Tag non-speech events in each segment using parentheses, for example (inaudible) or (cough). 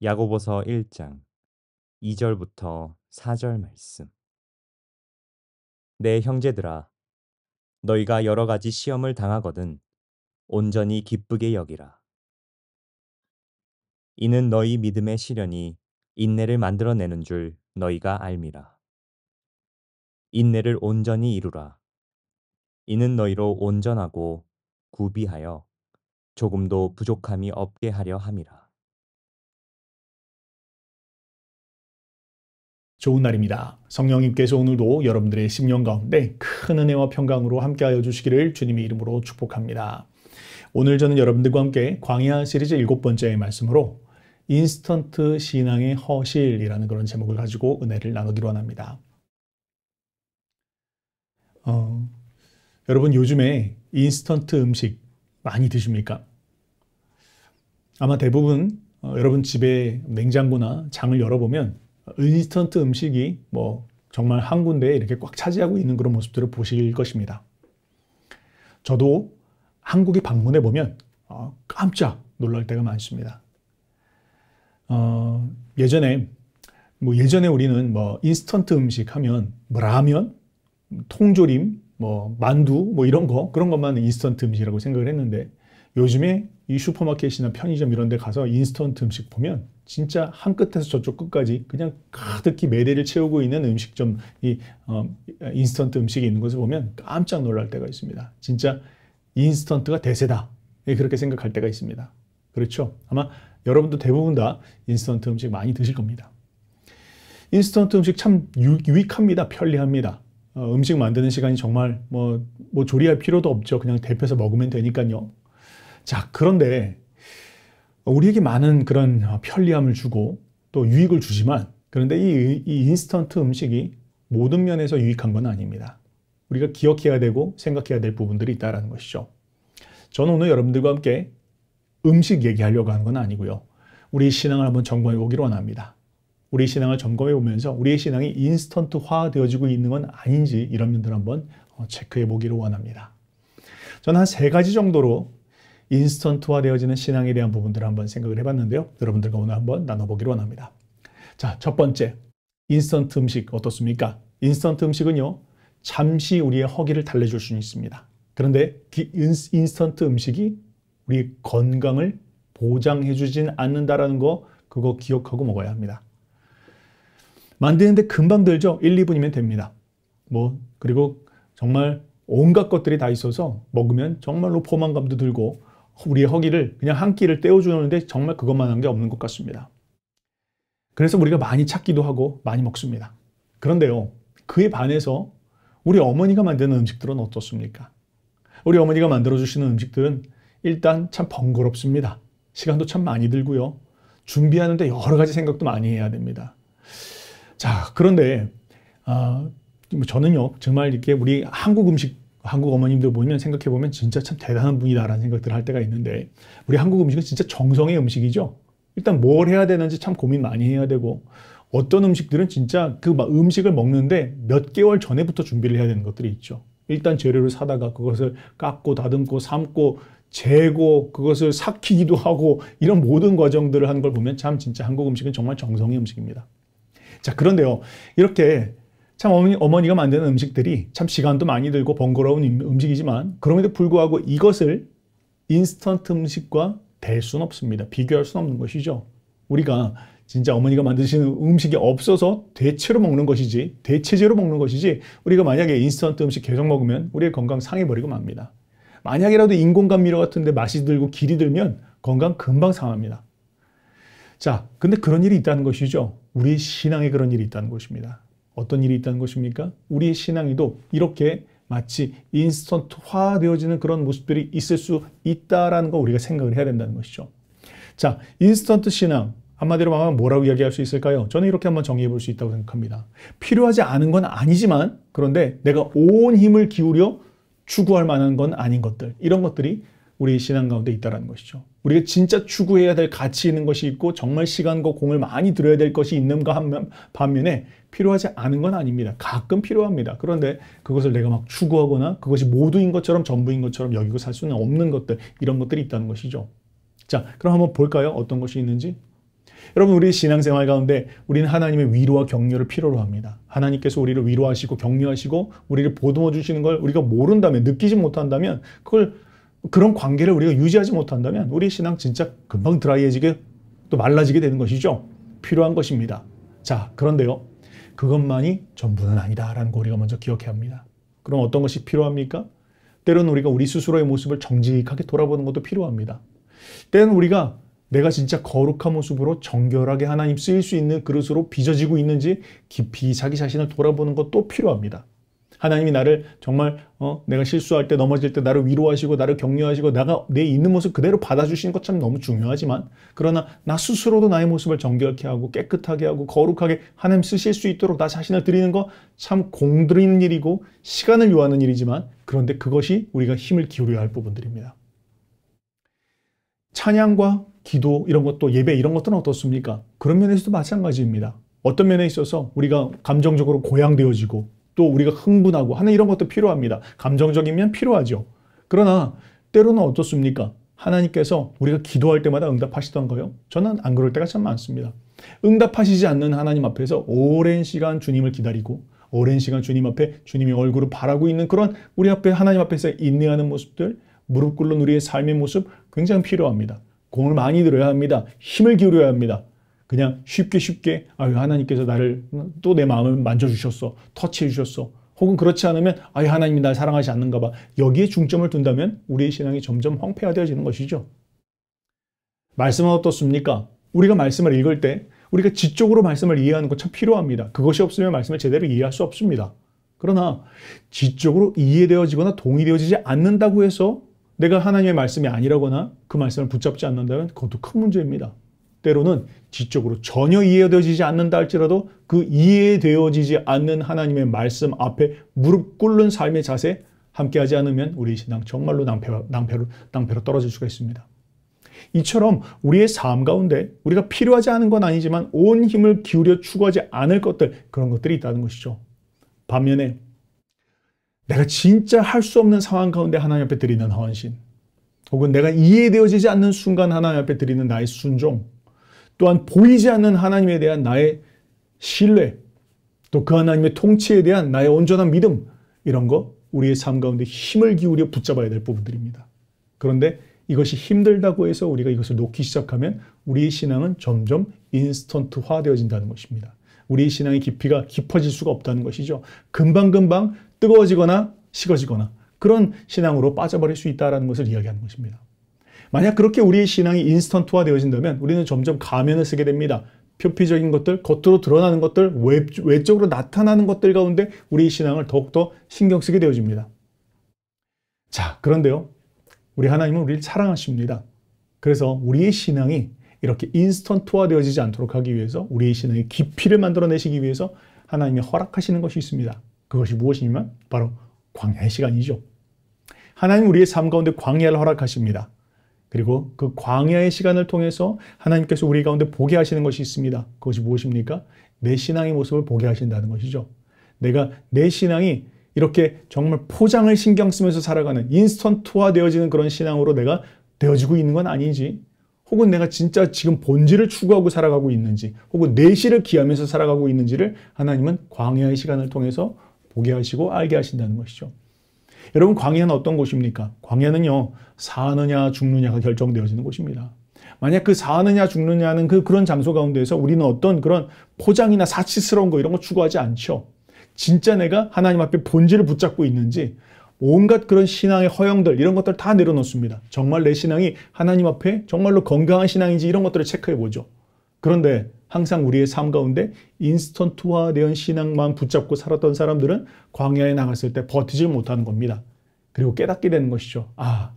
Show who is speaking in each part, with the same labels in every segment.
Speaker 1: 야고보서 1장 2절부터 4절 말씀. 내 네, 형제들아, 너희가 여러 가지 시험을 당하거든 온전히 기쁘게 여기라. 이는 너희 믿음의 시련이 인내를 만들어내는 줄 너희가 알미라. 인내를 온전히 이루라. 이는 너희로 온전하고 구비하여 조금도 부족함이 없게 하려 함이라. 좋은 날입니다. 성령님께서 오늘도 여러분들의 심령 가운데 큰 은혜와 평강으로 함께하여 주시기를 주님의 이름으로 축복합니다. 오늘 저는 여러분들과 함께 광야 시리즈 일곱 번째의 말씀으로 인스턴트 신앙의 허실이라는 그런 제목을 가지고 은혜를 나누기로 합니다. 어, 여러분 요즘에 인스턴트 음식 많이 드십니까? 아마 대부분 어, 여러분 집에 냉장고나 장을 열어보면 인스턴트 음식이 뭐 정말 한 군데에 이렇게 꽉 차지하고 있는 그런 모습들을 보실 것입니다. 저도 한국에 방문해 보면 어, 깜짝 놀랄 때가 많습니다. 어, 예전에 뭐 예전에 우리는 뭐 인스턴트 음식 하면 뭐 라면, 통조림, 뭐 만두 뭐 이런 거 그런 것만 인스턴트 음식이라고 생각을 했는데 요즘에 이 슈퍼마켓이나 편의점 이런 데 가서 인스턴트 음식 보면 진짜 한 끝에서 저쪽 끝까지 그냥 가득히 매대를 채우고 있는 음식점, 이 어, 인스턴트 음식이 있는 것을 보면 깜짝 놀랄 때가 있습니다. 진짜 인스턴트가 대세다. 예, 그렇게 생각할 때가 있습니다. 그렇죠? 아마 여러분도 대부분 다 인스턴트 음식 많이 드실 겁니다. 인스턴트 음식 참 유익합니다. 편리합니다. 어, 음식 만드는 시간이 정말 뭐, 뭐 조리할 필요도 없죠. 그냥 데펴서 먹으면 되니까요. 자, 그런데 우리에게 많은 그런 편리함을 주고 또 유익을 주지만 그런데 이, 이 인스턴트 음식이 모든 면에서 유익한 건 아닙니다. 우리가 기억해야 되고 생각해야 될 부분들이 있다는 것이죠. 저는 오늘 여러분들과 함께 음식 얘기하려고 하는 건 아니고요. 우리 신앙을 한번 점검해 보기로 원합니다. 우리 신앙을 점검해 보면서 우리의 신앙이 인스턴트화 되어지고 있는 건 아닌지 이런 면들 한번 어, 체크해 보기로 원합니다. 저는 한 세 가지 정도로 인스턴트화 되어지는 신앙에 대한 부분들을 한번 생각을 해봤는데요. 여러분들과 오늘 한번 나눠보기로 원 합니다. 자, 첫 번째, 인스턴트 음식 어떻습니까? 인스턴트 음식은요, 잠시 우리의 허기를 달래줄 수 있습니다. 그런데 인스턴트 음식이 우리 건강을 보장해주진 않는다라는 거 그거 기억하고 먹어야 합니다. 만드는데 금방 들죠? 1, 2분이면 됩니다. 뭐 그리고 정말 온갖 것들이 다 있어서 먹으면 정말로 포만감도 들고 우리의 허기를 그냥 한 끼를 떼어주는데 정말 그것만 한 게 없는 것 같습니다. 그래서 우리가 많이 찾기도 하고 많이 먹습니다. 그런데요, 그에 반해서 우리 어머니가 만드는 음식들은 어떻습니까? 우리 어머니가 만들어주시는 음식들은 일단 참 번거롭습니다. 시간도 참 많이 들고요. 준비하는데 여러 가지 생각도 많이 해야 됩니다. 자, 그런데 아, 뭐 저는요, 정말 이렇게 우리 한국 음식 한국 어머님들 보면 생각해보면 진짜 참 대단한 분이다라는 생각들을 할 때가 있는데 우리 한국 음식은 진짜 정성의 음식이죠. 일단 뭘 해야 되는지 참 고민 많이 해야 되고 어떤 음식들은 진짜 그막 음식을 먹는데 몇 개월 전에부터 준비를 해야 되는 것들이 있죠. 일단 재료를 사다가 그것을 깎고 다듬고 삶고 재고 그것을 삭히기도 하고 이런 모든 과정들을 하는 걸 보면 참 진짜 한국 음식은 정말 정성의 음식입니다. 자 그런데요 이렇게 참 어머니, 어머니가 만드는 음식들이 참 시간도 많이 들고 번거로운 음, 음식이지만 그럼에도 불구하고 이것을 인스턴트 음식과 될 수는 없습니다. 비교할 수는 없는 것이죠. 우리가 진짜 어머니가 만드시는 음식이 없어서 대체로 먹는 것이지 대체제로 먹는 것이지 우리가 만약에 인스턴트 음식 계속 먹으면 우리의 건강 상해버리고 맙니다. 만약이라도 인공감 미료 같은데 맛이 들고 길이 들면 건강 금방 상합니다. 자, 근데 그런 일이 있다는 것이죠. 우리 신앙에 그런 일이 있다는 것입니다. 어떤 일이 있다는 것입니까? 우리의 신앙이도 이렇게 마치 인스턴트화 되어지는 그런 모습들이 있을 수 있다라는 거 우리가 생각을 해야 된다는 것이죠. 자, 인스턴트 신앙. 한마디로 말하면 뭐라고 이야기할 수 있을까요? 저는 이렇게 한번 정의해 볼 수 있다고 생각합니다. 필요하지 않은 건 아니지만, 그런데 내가 온 힘을 기울여 추구할 만한 건 아닌 것들, 이런 것들이 우리 신앙 가운데 있다라는 것이죠. 우리가 진짜 추구해야 될 가치 있는 것이 있고 정말 시간과 공을 많이 들어야 될 것이 있는가 한 반면에 필요하지 않은 건 아닙니다. 가끔 필요합니다. 그런데 그것을 내가 막 추구하거나 그것이 모두인 것처럼 전부인 것처럼 여기고 살 수는 없는 것들 이런 것들이 있다는 것이죠. 자, 그럼 한번 볼까요? 어떤 것이 있는지? 여러분 우리 신앙생활 가운데 우리는 하나님의 위로와 격려를 필요로 합니다. 하나님께서 우리를 위로하시고 격려하시고 우리를 보듬어 주시는 걸 우리가 모른다면 느끼지 못한다면 그걸 그런 관계를 우리가 유지하지 못한다면 우리 신앙 진짜 금방 드라이해지게 또 말라지게 되는 것이죠. 필요한 것입니다. 자, 그런데요. 그것만이 전부는 아니다라는 거 우리가 먼저 기억해야 합니다. 그럼 어떤 것이 필요합니까? 때로는 우리가 우리 스스로의 모습을 정직하게 돌아보는 것도 필요합니다. 때는 우리가 내가 진짜 거룩한 모습으로 정결하게 하나님 쓰일 수 있는 그릇으로 빚어지고 있는지 깊이 자기 자신을 돌아보는 것도 필요합니다. 하나님이 나를 정말 어, 내가 실수할 때 넘어질 때 나를 위로하시고 나를 격려하시고 내가 내 있는 모습 그대로 받아주시는 것 참 너무 중요하지만 그러나 나 스스로도 나의 모습을 정결케 하고 깨끗하게 하고 거룩하게 하나님 쓰실 수 있도록 나 자신을 드리는 거 참공들인 일이고 시간을 요하는 일이지만 그런데 그것이 우리가 힘을 기울여야 할 부분들입니다. 찬양과 기도 이런 것도 예배 이런 것들은 어떻습니까? 그런 면에서도 마찬가지입니다. 어떤 면에 있어서 우리가 감정적으로 고양되어지고 또 우리가 흥분하고 하는 이런 것도 필요합니다. 감정적이면 필요하죠. 그러나 때로는 어떻습니까? 하나님께서 우리가 기도할 때마다 응답하시던가요? 저는 안 그럴 때가 참 많습니다. 응답하시지 않는 하나님 앞에서 오랜 시간 주님을 기다리고 오랜 시간 주님 앞에 주님의 얼굴을 바라고 있는 그런 우리 앞에 하나님 앞에서 인내하는 모습들 무릎 꿇는 우리의 삶의 모습 굉장히 필요합니다. 공을 많이 들어야 합니다. 힘을 기울여야 합니다. 그냥 쉽게 쉽게 아유 하나님께서 나를 또 내 마음을 만져주셨어 터치해 주셨어 혹은 그렇지 않으면 아유 하나님이 날 사랑하지 않는가 봐 여기에 중점을 둔다면 우리의 신앙이 점점 황폐화되어지는 것이죠 말씀은 어떻습니까? 우리가 말씀을 읽을 때 우리가 지적으로 말씀을 이해하는 것참 필요합니다 그것이 없으면 말씀을 제대로 이해할 수 없습니다 그러나 지적으로 이해되어지거나 동의되어지지 않는다고 해서 내가 하나님의 말씀이 아니라거나 그 말씀을 붙잡지 않는다면 그것도 큰 문제입니다 때로는 지적으로 전혀 이해되어지지 않는다 할지라도 그 이해되어지지 않는 하나님의 말씀 앞에 무릎 꿇는 삶의 자세 함께하지 않으면 우리 신앙 정말로 낭패로, 낭패로, 낭패로 떨어질 수가 있습니다. 이처럼 우리의 삶 가운데 우리가 필요하지 않은 건 아니지만 온 힘을 기울여 추구하지 않을 것들 그런 것들이 있다는 것이죠. 반면에 내가 진짜 할 수 없는 상황 가운데 하나님 앞에 드리는 헌신 혹은 내가 이해되어지지 않는 순간 하나님 앞에 드리는 나의 순종 또한 보이지 않는 하나님에 대한 나의 신뢰, 또 그 하나님의 통치에 대한 나의 온전한 믿음, 이런 거 우리의 삶 가운데 힘을 기울여 붙잡아야 될 부분들입니다. 그런데 이것이 힘들다고 해서 우리가 이것을 놓기 시작하면 우리의 신앙은 점점 인스턴트화 되어진다는 것입니다. 우리의 신앙의 깊이가 깊어질 수가 없다는 것이죠. 금방금방 뜨거워지거나 식어지거나 그런 신앙으로 빠져버릴 수 있다는 것을 이야기하는 것입니다. 만약 그렇게 우리의 신앙이 인스턴트화 되어진다면 우리는 점점 가면을 쓰게 됩니다. 표피적인 것들, 겉으로 드러나는 것들, 외, 외적으로 나타나는 것들 가운데 우리의 신앙을 더욱더 신경 쓰게 되어집니다. 자, 그런데요. 우리 하나님은 우리를 사랑하십니다. 그래서 우리의 신앙이 이렇게 인스턴트화 되어지지 않도록 하기 위해서 우리의 신앙의 깊이를 만들어내시기 위해서 하나님이 허락하시는 것이 있습니다. 그것이 무엇이냐면 바로 광야의 시간이죠. 하나님 우리의 삶 가운데 광야를 허락하십니다. 그리고 그 광야의 시간을 통해서 하나님께서 우리 가운데 보게 하시는 것이 있습니다. 그것이 무엇입니까? 내 신앙의 모습을 보게 하신다는 것이죠. 내가 내 신앙이 이렇게 정말 포장을 신경 쓰면서 살아가는 인스턴트화 되어지는 그런 신앙으로 내가 되어지고 있는 건 아니지. 혹은 내가 진짜 지금 본질을 추구하고 살아가고 있는지, 혹은 내실을 기하면서 살아가고 있는지를 하나님은 광야의 시간을 통해서 보게 하시고 알게 하신다는 것이죠. 여러분 광야는 어떤 곳입니까? 광야는요. 사느냐 죽느냐가 결정되어지는 곳입니다. 만약 그 사느냐 죽느냐는 그 그런 장소 가운데에서 우리는 어떤 그런 포장이나 사치스러운 거 이런 거 추구하지 않죠. 진짜 내가 하나님 앞에 본질을 붙잡고 있는지 온갖 그런 신앙의 허영들 이런 것들 다 내려놓습니다. 정말 내 신앙이 하나님 앞에 정말로 건강한 신앙인지 이런 것들을 체크해 보죠. 그런데 항상 우리의 삶 가운데 인스턴트화된 신앙만 붙잡고 살았던 사람들은 광야에 나갔을 때 버티지 못하는 겁니다. 그리고 깨닫게 되는 것이죠. 아,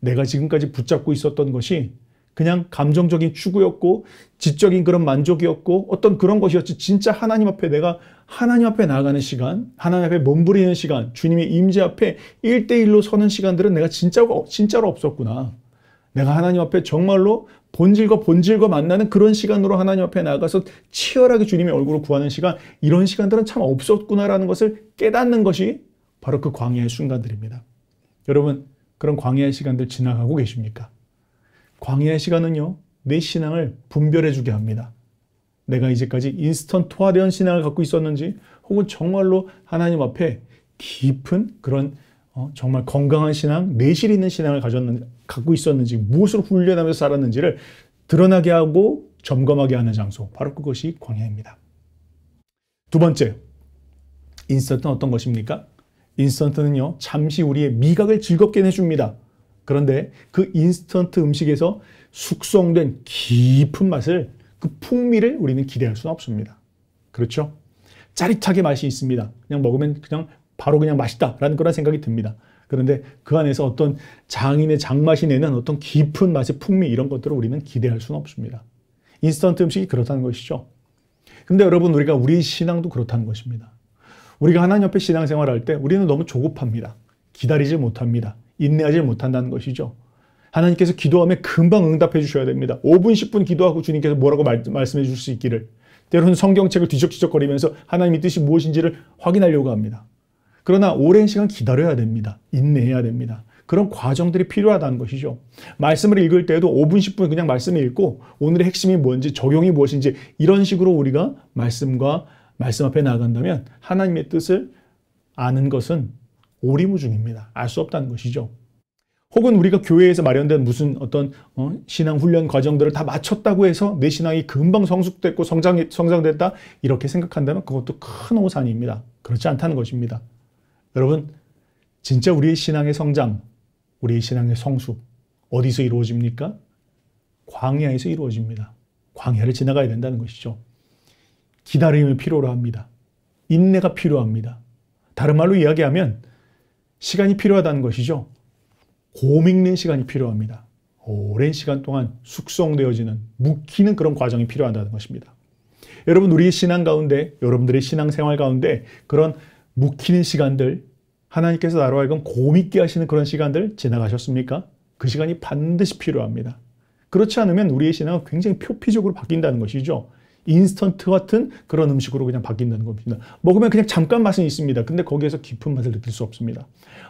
Speaker 1: 내가 지금까지 붙잡고 있었던 것이 그냥 감정적인 추구였고 지적인 그런 만족이었고 어떤 그런 것이었지 진짜 하나님 앞에 내가 하나님 앞에 나가는 시간, 하나님 앞에 몸부리는 시간, 주님의 임재 앞에 일대일로 서는 시간들은 내가 진짜 진짜로 없었구나. 내가 하나님 앞에 정말로 본질과 본질과 만나는 그런 시간으로 하나님 앞에 나가서 치열하게 주님의 얼굴을 구하는 시간, 이런 시간들은 참 없었구나라는 것을 깨닫는 것이 바로 그 광야의 순간들입니다. 여러분, 그런 광야의 시간들 지나가고 계십니까? 광야의 시간은요, 내 신앙을 분별해주게 합니다. 내가 이제까지 인스턴트화된 신앙을 갖고 있었는지, 혹은 정말로 하나님 앞에 깊은 그런 어? 정말 건강한 신앙, 내실 있는 신앙을 가졌는, 갖고 있었는지, 무엇으로 훈련하면서 살았는지를 드러나게 하고 점검하게 하는 장소, 바로 그것이 광야입니다. 두 번째, 인스턴트는 어떤 것입니까? 인스턴트는요, 잠시 우리의 미각을 즐겁게 해줍니다. 그런데 그 인스턴트 음식에서 숙성된 깊은 맛을, 그 풍미를 우리는 기대할 수는 없습니다. 그렇죠? 짜릿하게 맛이 있습니다. 그냥 먹으면 그냥 바로 그냥 맛있다라는 그런 생각이 듭니다. 그런데 그 안에서 어떤 장인의 장맛이 내는 어떤 깊은 맛의 풍미 이런 것들을 우리는 기대할 수는 없습니다. 인스턴트 음식이 그렇다는 것이죠. 근데 여러분 우리가 우리 신앙도 그렇다는 것입니다. 우리가 하나님 옆에 신앙생활할 때 우리는 너무 조급합니다. 기다리지 못합니다. 인내하지 못한다는 것이죠. 하나님께서 기도하면 금방 응답해 주셔야 됩니다. 5분, 10분 기도하고 주님께서 뭐라고 말, 말씀해 줄 수 있기를. 때로는 성경책을 뒤적뒤적거리면서 하나님의 뜻이 무엇인지를 확인하려고 합니다. 그러나 오랜 시간 기다려야 됩니다. 인내해야 됩니다. 그런 과정들이 필요하다는 것이죠. 말씀을 읽을 때도 에 5분, 10분 그냥 말씀을 읽고 오늘의 핵심이 뭔지, 적용이 무엇인지 이런 식으로 우리가 말씀과 말씀 앞에 나간다면 하나님의 뜻을 아는 것은 오리무중입니다. 알 수 없다는 것이죠. 혹은 우리가 교회에서 마련된 무슨 어떤 어? 신앙 훈련 과정들을 다 마쳤다고 해서 내 신앙이 금방 성숙됐고 성장, 성장됐다 이렇게 생각한다면 그것도 큰 오산입니다. 그렇지 않다는 것입니다. 여러분, 진짜 우리의 신앙의 성장, 우리의 신앙의 성숙, 어디서 이루어집니까? 광야에서 이루어집니다. 광야를 지나가야 된다는 것이죠. 기다림이 필요로 합니다. 인내가 필요합니다. 다른 말로 이야기하면 시간이 필요하다는 것이죠. 고민는 시간이 필요합니다. 오랜 시간 동안 숙성되어지는, 묵히는 그런 과정이 필요하다는 것입니다. 여러분, 우리의 신앙 가운데, 여러분들의 신앙 생활 가운데 그런 묵히는 시간들, 하나님께서 나로 하여금 고믿게 하시는 그런 시간들 지나가셨습니까? 그 시간이 반드시 필요합니다. 그렇지 않으면 우리의 신앙은 굉장히 표피적으로 바뀐다는 것이죠. 인스턴트 같은 그런 음식으로 그냥 바뀐다는 겁니다. 먹으면 그냥 잠깐 맛은 있습니다. 근데 거기에서 깊은 맛을 느낄 수 없습니다.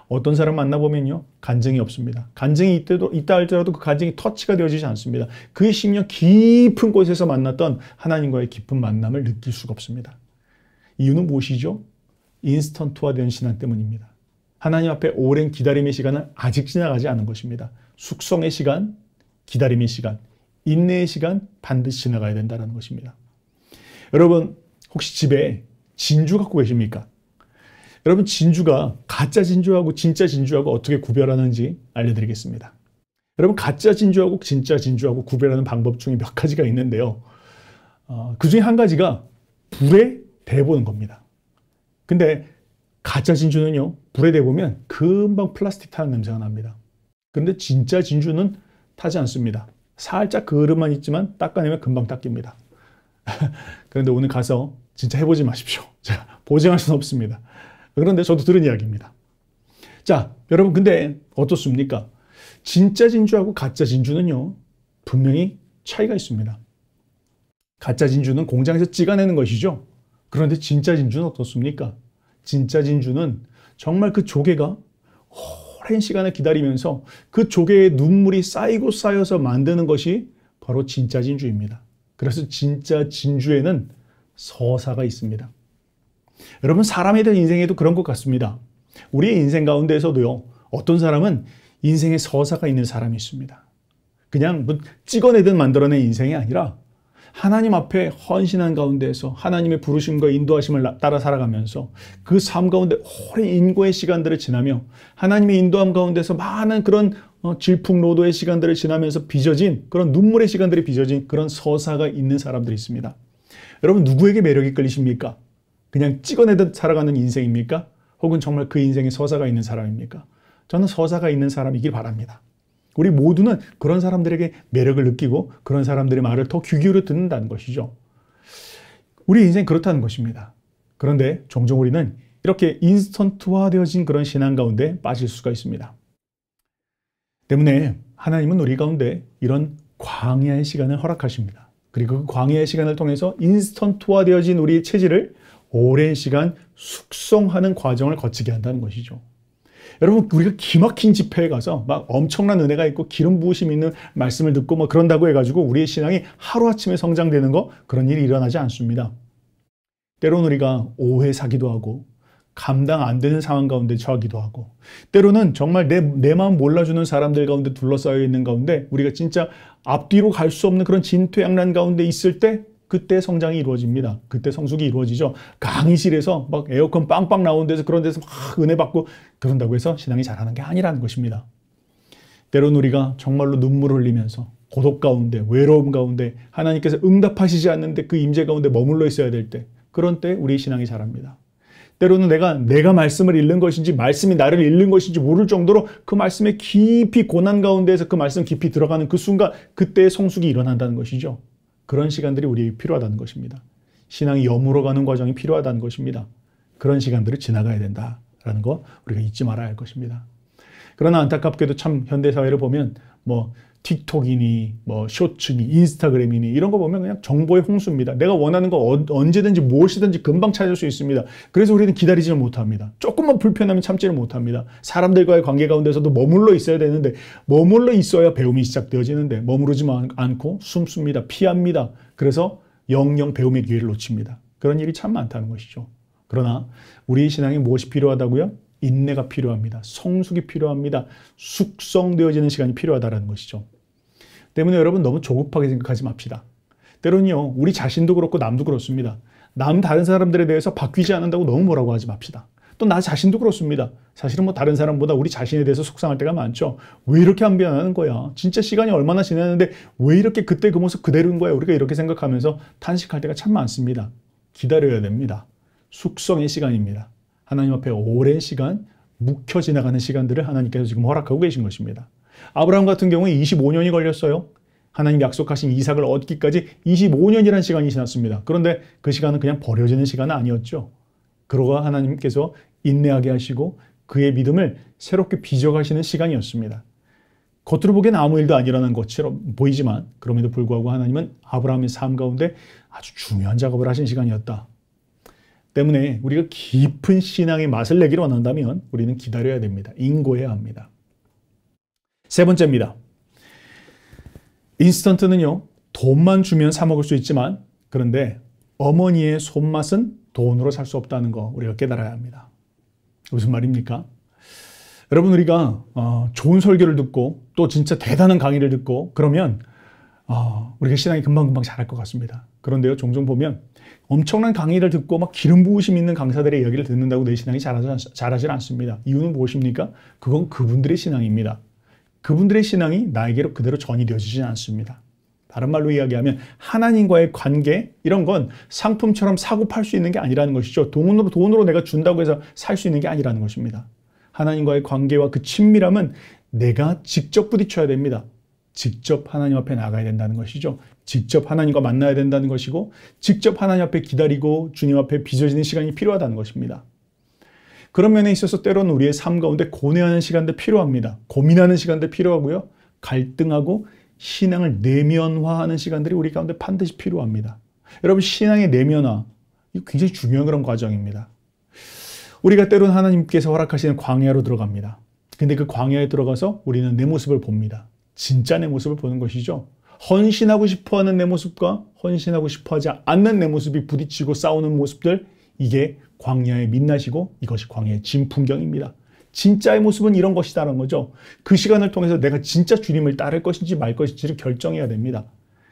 Speaker 1: 어떤 사람 만나보면요. 간증이 없습니다. 간증이 있다도, 있다 할지라도 그 간증이 터치가 되어지지 않습니다. 그의 심령 깊은 곳에서 만났던 하나님과의 깊은 만남을 느낄 수가 없습니다. 이유는 무엇이죠? 인스턴트화된 신앙 때문입니다. 하나님 앞에 오랜 기다림의 시간은 아직 지나가지 않은 것입니다. 숙성의 시간, 기다림의 시간, 인내의 시간 반드시 지나가야 된다는 것입니다. 여러분 혹시 집에 진주 갖고 계십니까? 여러분 진주가 가짜 진주하고 진짜 진주하고 어떻게 구별하는지 알려드리겠습니다. 여러분 가짜 진주하고 진짜 진주하고 구별하는 방법 중에 몇 가지가 있는데요. 어, 그 중에 한 가지가 불에 대보는 겁니다. 근데 가짜 진주는요, 불에 대보면 금방 플라스틱 타는 냄새가 납니다. 근데 진짜 진주는 타지 않습니다. 살짝 그음만 있지만 닦아내면 금방 닦입니다. (laughs) 그런데 오늘 가서 진짜 해보지 마십시오. (laughs) 제 보증할 수는 없습니다. 그런데 저도 들은 이야기입니다. 자, 여러분 근데 어떻습니까? 진짜 진주하고 가짜 진주는요, 분명히 차이가 있습니다. 가짜 진주는 공장에서 찍어내는 것이죠. 그런데 진짜 진주는 어떻습니까? 진짜 진주는 정말 그 조개가 오랜 시간을 기다리면서 그 조개의 눈물이 쌓이고 쌓여서 만드는 것이 바로 진짜 진주입니다. 그래서 진짜 진주에는 서사가 있습니다. 여러분 사람에 대한 인생에도 그런 것 같습니다. 우리의 인생 가운데에서도요. 어떤 사람은 인생의 서사가 있는 사람이 있습니다. 그냥 뭐 찍어내든 만들어낸 인생이 아니라 하나님 앞에 헌신한 가운데에서 하나님의 부르심과 인도하심을 따라 살아가면서 그 삶 가운데 오랜 인고의 시간들을 지나며 하나님의 인도함 가운데서 많은 그런 어, 질풍노도의 시간들을 지나면서 빚어진 그런 눈물의 시간들이 빚어진 그런 서사가 있는 사람들이 있습니다. 여러분 누구에게 매력이 끌리십니까? 그냥 찍어내듯 살아가는 인생입니까? 혹은 정말 그 인생에 서사가 있는 사람입니까? 저는 서사가 있는 사람이길 바랍니다. 우리 모두는 그런 사람들에게 매력을 느끼고 그런 사람들의 말을 더귀 기울여 듣는다는 것이죠. 우리 인생 그렇다는 것입니다. 그런데 종종 우리는 이렇게 인스턴트화되어진 그런 신앙 가운데 빠질 수가 있습니다. 때문에 하나님은 우리 가운데 이런 광야의 시간을 허락하십니다. 그리고 그 광야의 시간을 통해서 인스턴트화되어진 우리의 체질을 오랜 시간 숙성하는 과정을 거치게 한다는 것이죠. 여러분 우리가 기막힌 집회에 가서 막 엄청난 은혜가 있고 기름 부으심 있는 말씀을 듣고 뭐 그런다고 해가지고 우리의 신앙이 하루아침에 성장되는 거 그런 일이 일어나지 않습니다. 때로는 우리가 오해 사기도 하고 감당 안 되는 상황 가운데 처하기도 하고 때로는 정말 내, 내 마음 몰라주는 사람들 가운데 둘러싸여 있는 가운데 우리가 진짜 앞뒤로 갈 수 없는 그런 진퇴양난 가운데 있을 때 그때 성장이 이루어집니다. 그때 성숙이 이루어지죠. 강의실에서 막 에어컨 빵빵 나오는 데서 그런 데서 막 은혜 받고 그런다고 해서 신앙이 잘하는 게 아니라는 것입니다. 때론 우리가 정말로 눈물 흘리면서 고독 가운데 외로움 가운데 하나님께서 응답하시지 않는데 그 임재 가운데 머물러 있어야 될 때 그런 때 우리 신앙이 자랍니다. 때로는 내가 내가 말씀을 잃는 것인지 말씀이 나를 잃는 것인지 모를 정도로 그 말씀에 깊이 고난 가운데에서 그 말씀 깊이 들어가는 그 순간 그때의 성숙이 일어난다는 것이죠. 그런 시간들이 우리에게 필요하다는 것입니다. 신앙이 여물어 가는 과정이 필요하다는 것입니다. 그런 시간들을 지나가야 된다라는 거 우리가 잊지 말아야 할 것입니다. 그러나 안타깝게도 참 현대사회를 보면 뭐 틱톡이니 뭐 쇼츠니 인스타그램이니 이런 거 보면 그냥 정보의 홍수입니다. 내가 원하는 거 어, 언제든지 무엇이든지 금방 찾을 수 있습니다. 그래서 우리는 기다리지를 못합니다. 조금만 불편하면 참지를 못합니다. 사람들과의 관계 가운데서도 머물러 있어야 되는데 머물러 있어야 배움이 시작되어지는데 머무르지 않고 숨습니다. 피합니다. 그래서 영영 배움의 기회를 놓칩니다. 그런 일이 참 많다는 것이죠. 그러나 우리 신앙에 무엇이 필요하다고요? 인내가 필요합니다. 성숙이 필요합니다. 숙성되어지는 시간이 필요하다는 것이죠. 때문에 여러분 너무 조급하게 생각하지 맙시다. 때로는요, 우리 자신도 그렇고 남도 그렇습니다. 남 다른 사람들에 대해서 바뀌지 않는다고 너무 뭐라고 하지 맙시다. 또 나 자신도 그렇습니다. 사실은 뭐 다른 사람보다 우리 자신에 대해서 속상할 때가 많죠. 왜 이렇게 안 변하는 거야? 진짜 시간이 얼마나 지났는데 왜 이렇게 그때 그 모습 그대로인 거야? 우리가 이렇게 생각하면서 탄식할 때가 참 많습니다. 기다려야 됩니다. 숙성의 시간입니다. 하나님 앞에 오랜 시간 묵혀 지나가는 시간들을 하나님께서 지금 허락하고 계신 것입니다. 아브라함 같은 경우에 25년이 걸렸어요. 하나님 약속하신 이삭을 얻기까지 25년이라는 시간이 지났습니다. 그런데 그 시간은 그냥 버려지는 시간은 아니었죠. 그러가 하나님께서 인내하게 하시고 그의 믿음을 새롭게 빚어가시는 시간이었습니다. 겉으로 보기엔 아무 일도 아니라는 것처럼 보이지만 그럼에도 불구하고 하나님은 아브라함의 삶 가운데 아주 중요한 작업을 하신 시간이었다. 때문에 우리가 깊은 신앙의 맛을 내기를 원한다면 우리는 기다려야 됩니다. 인고해야 합니다. 세 번째입니다. 인스턴트는요, 돈만 주면 사먹을 수 있지만, 그런데 어머니의 손맛은 돈으로 살 수 없다는 거 우리가 깨달아야 합니다. 무슨 말입니까? 여러분, 우리가 어, 좋은 설교를 듣고 또 진짜 대단한 강의를 듣고 그러면 어, 우리가 신앙이 금방금방 잘할 것 같습니다. 그런데요, 종종 보면 엄청난 강의를 듣고 막 기름 부으심 있는 강사들의 이야기를 듣는다고 내 신앙이 잘하지, 질 않습니다. 이유는 무엇입니까? 그건 그분들의 신앙입니다. 그분들의 신앙이 나에게로 그대로 전이 되어지진 않습니다. 다른 말로 이야기하면 하나님과의 관계 이런 건 상품처럼 사고 팔 수 있는 게 아니라는 것이죠. 돈으로 돈으로 내가 준다고 해서 살 수 있는 게 아니라는 것입니다. 하나님과의 관계와 그 친밀함은 내가 직접 부딪혀야 됩니다. 직접 하나님 앞에 나가야 된다는 것이죠. 직접 하나님과 만나야 된다는 것이고 직접 하나님 앞에 기다리고 주님 앞에 빚어지는 시간이 필요하다는 것입니다. 그런 면에 있어서 때로는 우리의 삶 가운데 고뇌하는 시간도 필요합니다. 고민하는 시간도 필요하고요. 갈등하고 신앙을 내면화하는 시간들이 우리 가운데 반드시 필요합니다. 여러분 신앙의 내면화 이 굉장히 중요한 그런 과정입니다. 우리가 때로는 하나님께서 허락하시는 광야로 들어갑니다. 근데 그 광야에 들어가서 우리는 내 모습을 봅니다. 진짜 내 모습을 보는 것이죠. 헌신하고 싶어하는 내 모습과 헌신하고 싶어하지 않는 내 모습이 부딪히고 싸우는 모습들 이게 광야의 민낯이고 이것이 광야의 진풍경입니다. 진짜의 모습은 이런 것이다라는 거죠. 그 시간을 통해서 내가 진짜 주님을 따를 것인지 말 것인지를 결정해야 됩니다.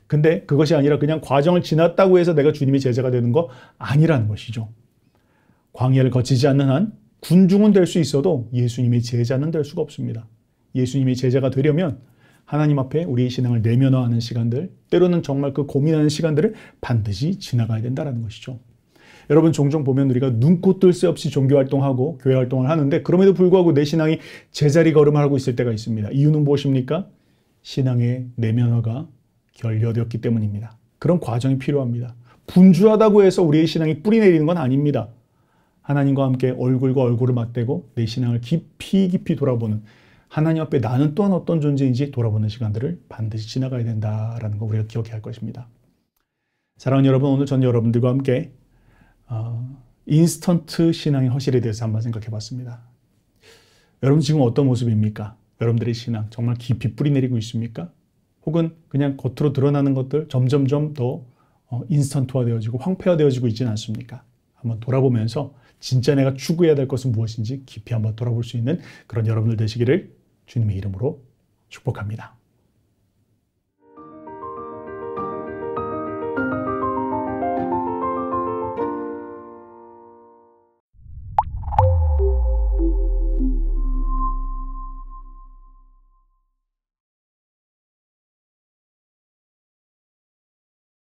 Speaker 1: 근데 그것이 아니라 그냥 과정을 지났다고 해서 내가 주님의 제자가 되는 거 아니라는 것이죠. 광야를 거치지 않는 한 군중은 될 수 있어도 예수님의 제자는 될 수가 없습니다. 예수님의 제자가 되려면 하나님 앞에 우리의 신앙을 내면화하는 시간들, 때로는 정말 그 고민하는 시간들을 반드시 지나가야 된다는 것이죠. 여러분 종종 보면 우리가 눈코 뜰새 없이 종교 활동하고 교회 활동을 하는데 그럼에도 불구하고 내 신앙이 제자리 걸음을 하고 있을 때가 있습니다. 이유는 무엇입니까? 신앙의 내면화가 결여되었기 때문입니다. 그런 과정이 필요합니다. 분주하다고 해서 우리의 신앙이 뿌리 내리는 건 아닙니다. 하나님과 함께 얼굴과 얼굴을 맞대고 내 신앙을 깊이 깊이 돌아보는 하나님 앞에 나는 또한 어떤 존재인지 돌아보는 시간들을 반드시 지나가야 된다라는 거 우리가 기억해야 할 것입니다. 사랑하는 여러분, 오늘 전 여러분들과 함께 어, 인스턴트 신앙의 허실에 대해서 한번 생각해 봤습니다. 여러분 지금 어떤 모습입니까? 여러분들의 신앙 정말 깊이 뿌리 내리고 있습니까? 혹은 그냥 겉으로 드러나는 것들 점점점 더 어, 인스턴트화 되어지고 황폐화 되어지고 있지는 않습니까? 한번 돌아보면서 진짜 내가 추구해야 될 것은 무엇인지 깊이 한번 돌아볼 수 있는 그런 여러분들 되시기를 주님의 이름으로 축복합니다.